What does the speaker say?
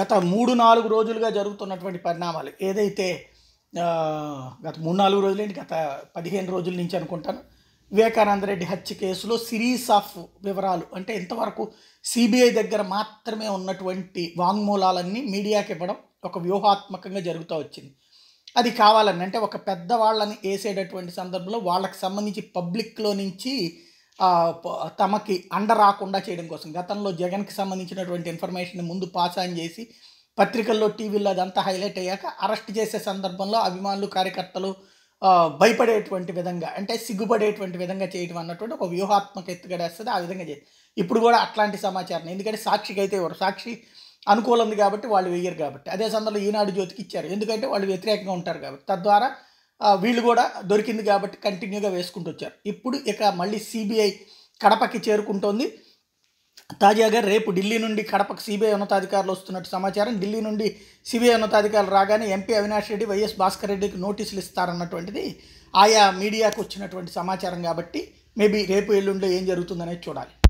గత మూడు నాలుగు రోజులుగా జరుగుతున్నటువంటి పరిణామాలు ఏదైతే గత మూడు నాలుగు రోజులేంటి గత పదిహేను రోజుల నుంచి అనుకుంటాను వివేకానంద రెడ్డి హత్య కేసులో సిరీస్ ఆఫ్ వివరాలు అంటే ఇంతవరకు సిబిఐ దగ్గర మాత్రమే ఉన్నటువంటి వాంగ్మూలాలన్నీ మీడియాకి ఇవ్వడం ఒక వ్యూహాత్మకంగా జరుగుతూ వచ్చింది అది కావాలని అంటే ఒక పెద్దవాళ్ళని వేసేటటువంటి సందర్భంలో వాళ్ళకి సంబంధించి పబ్లిక్లో నుంచి తమకి అండ రాకుండా చేయడం కోసం గతంలో జగన్కి సంబంధించినటువంటి ఇన్ఫర్మేషన్ ముందు పాస్ ఆన్ చేసి పత్రికల్లో టీవీల్లో అదంతా హైలైట్ అయ్యాక అరెస్ట్ చేసే సందర్భంలో అభిమానులు కార్యకర్తలు భయపడేటువంటి విధంగా అంటే సిగ్గుపడేటువంటి విధంగా చేయడం అన్నటువంటి ఒక వ్యూహాత్మక ఎత్తుగడేస్తుంది ఆ విధంగా చేసి ఇప్పుడు కూడా అట్లాంటి సమాచారం ఎందుకంటే సాక్షికి అయితే ఎవరు సాక్షి అనుకూలం ఉంది కాబట్టి వాళ్ళు వెయ్యరు కాబట్టి అదే సందర్భంలో ఈనాడు జ్యోతికి ఇచ్చారు ఎందుకంటే వాళ్ళు వ్యతిరేకంగా ఉంటారు కాబట్టి తద్వారా వీళ్ళు కూడా దొరికింది కాబట్టి కంటిన్యూగా వేసుకుంటూ వచ్చారు ఇప్పుడు ఇక మళ్ళీ సిబిఐ కడపకి చేరుకుంటోంది తాజాగా రేపు ఢిల్లీ నుండి కడపకు సిబిఐ ఉన్నతాధికారులు వస్తున్నట్టు సమాచారం ఢిల్లీ నుండి సిబిఐ ఉన్నతాధికారులు రాగానే ఎంపీ అవినాష్ రెడ్డి వైఎస్ భాస్కర్ రెడ్డికి నోటీసులు ఇస్తారన్నటువంటిది ఆయా మీడియాకు వచ్చినటువంటి సమాచారం కాబట్టి మేబీ రేపు ఎల్లుండిలో ఏం జరుగుతుందనేది చూడాలి